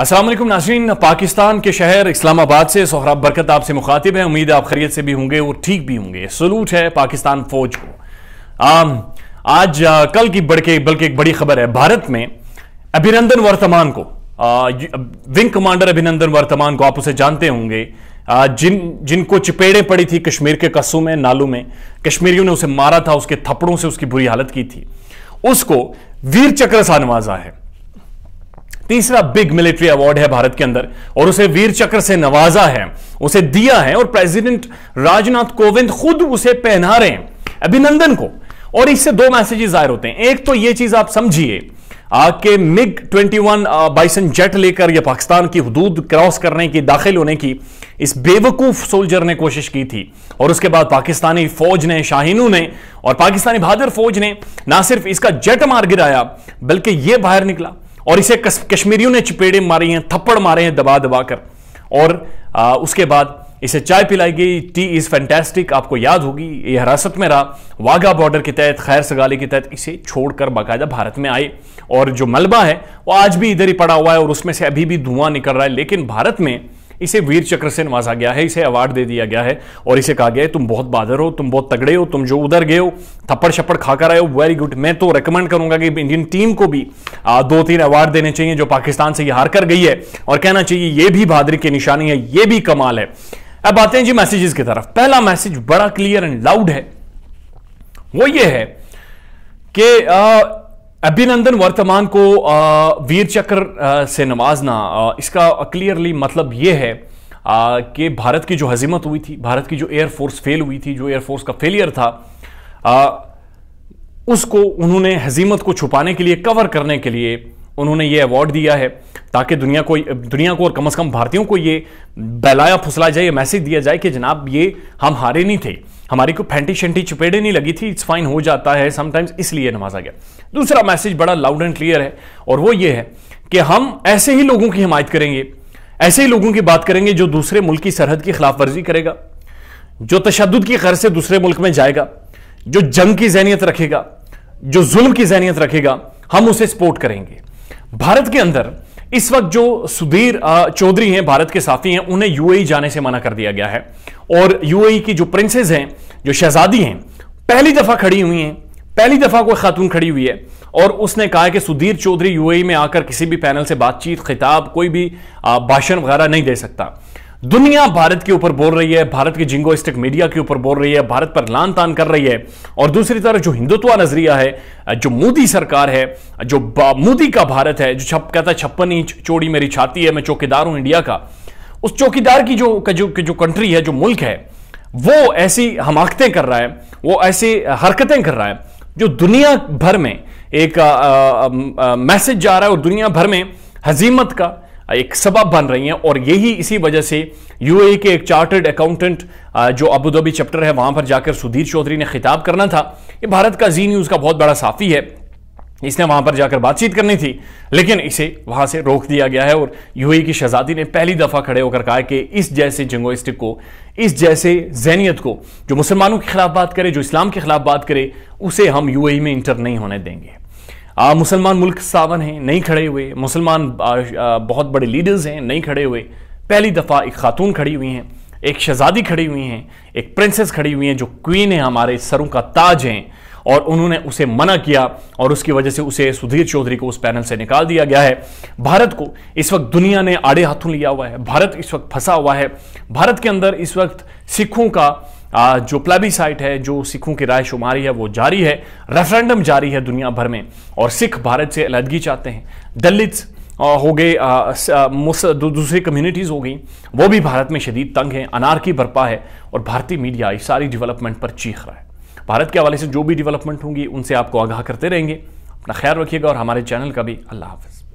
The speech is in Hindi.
असलम नाजीन पाकिस्तान के शहर इस्लामाबाद से सोहराब बरकत आपसे मुखातिब है उम्मीद आप खरीत से भी होंगे और ठीक भी होंगे सलूट है पाकिस्तान फौज को आम, आज आ, कल की बड़के बल्कि एक बड़ी खबर है भारत में अभिनंदन वर्तमान को आ, विंग कमांडर अभिनंदन वर्तमान को आप उसे जानते होंगे जिन जिनको चिपेड़े पड़ी थी कश्मीर के कस्बों में नालों में कश्मीरियों ने उसे मारा था उसके थप्पड़ों से उसकी बुरी हालत की थी उसको वीर चक्र सा नवाजा है तीसरा बिग मिलिट्री अवार्ड है भारत के अंदर और उसे वीर चक्र से नवाजा है उसे दिया है और प्रेसिडेंट राजनाथ कोविंद खुद उसे पहना रहे हैं अभिनंदन को और इससे दो मैसेजेस जाहिर होते हैं एक तो यह चीज आप समझिए आके मिग 21 बाइसन जेट लेकर यह पाकिस्तान की हदूद क्रॉस करने की दाखिल होने की इस बेवकूफ सोल्जर ने कोशिश की थी और उसके बाद पाकिस्तानी फौज ने शाहीनू ने और पाकिस्तानी बहादुर फौज ने ना सिर्फ इसका जेट मार गिराया बल्कि यह बाहर निकला और इसे कश्मीरियों ने चिपेड़े मारे हैं थप्पड़ मारे हैं दबा दबा कर और आ, उसके बाद इसे चाय पिलाई गई टी इज़ फैंटेस्टिक आपको याद होगी ये हिरासत में रहा वाघा बॉर्डर के तहत खैर सगाली के तहत इसे छोड़कर बाकायदा भारत में आए और जो मलबा है वो आज भी इधर ही पड़ा हुआ है और उसमें से अभी भी धुआं निकल रहा है लेकिन भारत में इसे वीर चक्र से नवाजा गया है इसे अवार्ड दे दिया गया है और इसे कहा गया है तुम बहुत बहादुर हो तुम बहुत तगड़े हो तुम जो उधर गए हो थप्पड़ छप्पड़ खाकर आए हो वेरी गुड मैं तो रिकमेंड करूंगा कि इंडियन टीम को भी दो तीन अवार्ड देने चाहिए जो पाकिस्तान से ये हार कर गई है और कहना चाहिए ये भी बहादुरी की निशानी है ये भी कमाल है अब आते हैं जी मैसेजेस की तरफ पहला मैसेज बड़ा क्लियर एंड लाउड है वो ये है कि अभिनंदन वर्तमान को वीर चक्र से नवाजना इसका क्लियरली मतलब ये है कि भारत की जो हजीमत हुई थी भारत की जो एयरफोर्स फेल हुई थी जो एयरफोर्स का फेलियर था उसको उन्होंने हजीमत को छुपाने के लिए कवर करने के लिए उन्होंने ये अवार्ड दिया है ताकि दुनिया को दुनिया को और कम से कम भारतीयों को ये बहलाया फुसला जाए ये मैसेज दिया जाए कि जनाब ये हम हारे नहीं थे हमारी को फैंटी शेंटी चुपेड़े नहीं लगी थी इट्स फाइन हो जाता है समटाइम्स इसलिए नमाजा गया दूसरा मैसेज बड़ा लाउड एंड क्लियर है और वो ये है कि हम ऐसे ही लोगों की हिमायत करेंगे ऐसे ही लोगों की बात करेंगे जो दूसरे मुल्क की सरहद की खिलाफ वर्जी करेगा जो तशद की गर से दूसरे मुल्क में जाएगा जो जंग की जहनीत रखेगा जो जुल्म की जहनीत रखेगा हम उसे सपोर्ट करेंगे भारत के अंदर इस वक्त जो सुधीर चौधरी हैं भारत के साथी हैं उन्हें यूएई e जाने से मना कर दिया गया है और यूएई e की जो प्रिंसेस हैं जो शहजादी हैं पहली दफा खड़ी हुई हैं पहली दफा कोई खातून खड़ी हुई है और उसने कहा कि सुधीर चौधरी यूएई e में आकर किसी भी पैनल से बातचीत खिताब कोई भी भाषण वगैरह नहीं दे सकता दुनिया भारत के ऊपर बोल रही है भारत की जिंगोइस्टिक मीडिया के ऊपर बोल रही है भारत पर लान तान कर रही है और दूसरी तरफ जो हिंदुत्व नजरिया है जो मोदी सरकार है जो मोदी का भारत है जो छप कहता है छप्पन इंच चोड़ी मेरी छाती है मैं चौकीदार हूं इंडिया का उस चौकीदार की जो जो, जो कंट्री है जो मुल्क है वो ऐसी हमाकतें कर रहा है वो ऐसी हरकतें कर रहा है जो दुनिया भर में एक मैसेज जा रहा है और दुनिया भर में हजीमत का एक सबब बन रही हैं और यही इसी वजह से यूएई e के एक चार्टर्ड अकाउंटेंट जो अबू धाबी चैप्टर है वहां पर जाकर सुधीर चौधरी ने खिताब करना था ये भारत का जी न्यूज़ का बहुत बड़ा साफ़ी है इसने वहां पर जाकर बातचीत करनी थी लेकिन इसे वहां से रोक दिया गया है और यूएई e की शहजादी ने पहली दफा खड़े होकर कहा कि इस जैसे जंगोइस्टिक को इस जैसे जैनियत को जो मुसलमानों के खिलाफ बात करे जो इस्लाम के खिलाफ बात करे उसे हम यूएई e में इंटर नहीं होने देंगे मुसलमान मुल्क सावन हैं नहीं खड़े हुए मुसलमान बहुत बड़े लीडर्स हैं नहीं खड़े हुए पहली दफ़ा एक खातून खड़ी हुई हैं एक शहजादी खड़ी हुई हैं एक प्रिंसेस खड़ी हुई हैं जो क्वीन है हमारे सरों का ताज हैं और उन्होंने उसे मना किया और उसकी वजह से उसे सुधीर चौधरी को उस पैनल से निकाल दिया गया है भारत को इस वक्त दुनिया ने आड़े हाथों लिया हुआ है भारत इस वक्त फंसा हुआ है भारत के अंदर इस वक्त सिखों का जो साइट है जो सिखों की राय शुमारी है वो जारी है रेफरेंडम जारी है दुनिया भर में और सिख भारत से अलहदगी चाहते हैं दलित हो गए दूसरी कम्युनिटीज़ हो गई वो भी भारत में शदीद तंग हैं अनारकी बरपा है और भारतीय मीडिया इस सारी डेवलपमेंट पर चीख रहा है भारत के हवाले से जो भी डेवलपमेंट होंगी उनसे आपको आगाह करते रहेंगे अपना ख्याल रखिएगा और हमारे चैनल का भी अल्लाह हाफिज़